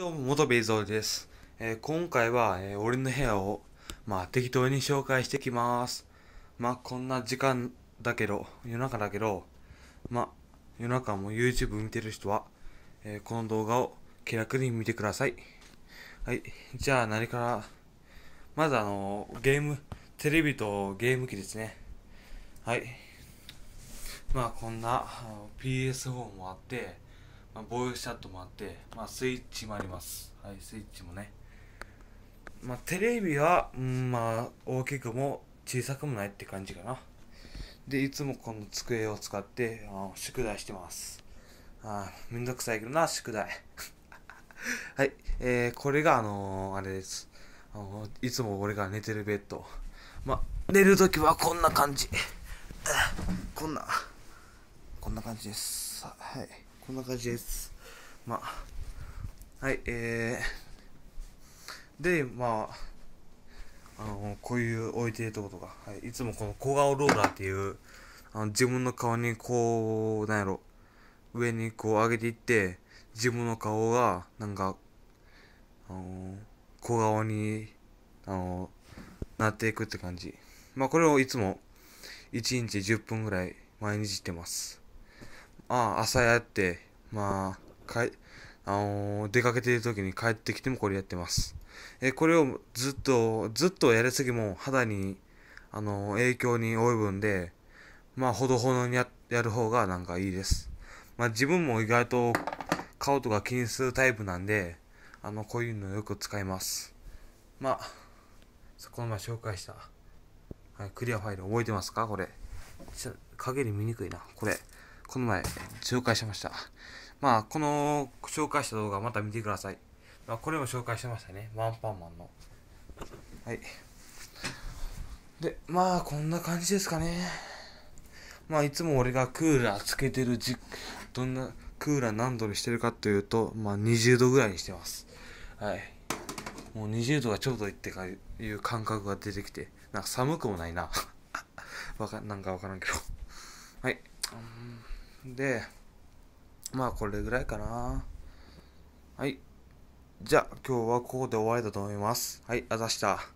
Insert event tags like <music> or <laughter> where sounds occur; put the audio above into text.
どうも、元ベイゾーです、えー、今回は、えー、俺の部屋を、まあ、適当に紹介してきます。まあ、こんな時間だけど、夜中だけど、まあ、夜中も YouTube 見てる人は、えー、この動画を気楽に見てください。はい。じゃあ、何から、まずあの、ゲーム、テレビとゲーム機ですね。はい。まあ、こんな、PS4 もあって、まあ、イスシャットもあって、まあ、スイッチもありますはいスイッチもねまあテレビは、うん、まあ大きくも小さくもないって感じかなでいつもこの机を使ってあ宿題してますあめんどくさいけどな宿題 <laughs> はいえー、これがあのー、あれですあのー、いつも俺が寝てるベッドまあ寝るときはこんな感じこんなこんな感じですはいこんな感じです。まあ、はい、えー、で、まあ、あの、こういう置いてるとことか、はい、いつもこの小顔ローラーっていう、あの自分の顔にこう、なんやろ、上にこう上げていって、自分の顔が、なんか、あの、小顔に、あの、なっていくって感じ。まあ、これをいつも、1日10分ぐらい毎日してます。あ朝やって、まあ、かい、あのー、出かけている時に帰ってきてもこれやってます。えこれをずっと、ずっとやりすぎも肌に、あのー、影響に及ぶんで、まあ、ほどほどにややる方がなんかいいです。まあ、自分も意外と顔とか気にするタイプなんで、あの、こういうのよく使います。まあ、この前紹介した、はい、クリアファイル覚えてますかこれ。影に見にくいな。これ。この前紹介しました。まあ、この紹介した動画また見てください。まあ、これも紹介してましたね。ワンパンマンの。はい。で、まあ、こんな感じですかね。まあ、いつも俺がクーラーつけてるじ、どんな、クーラー何度にしてるかというと、まあ、20度ぐらいにしてます。はい。もう20度がちょうどいいってかいう感覚が出てきて、なんか寒くもないな。<laughs> わか、なんかわからんけど。はい。で、まあこれぐらいかな。はい。じゃあ今日はここで終わりだと思います。はい、あざした。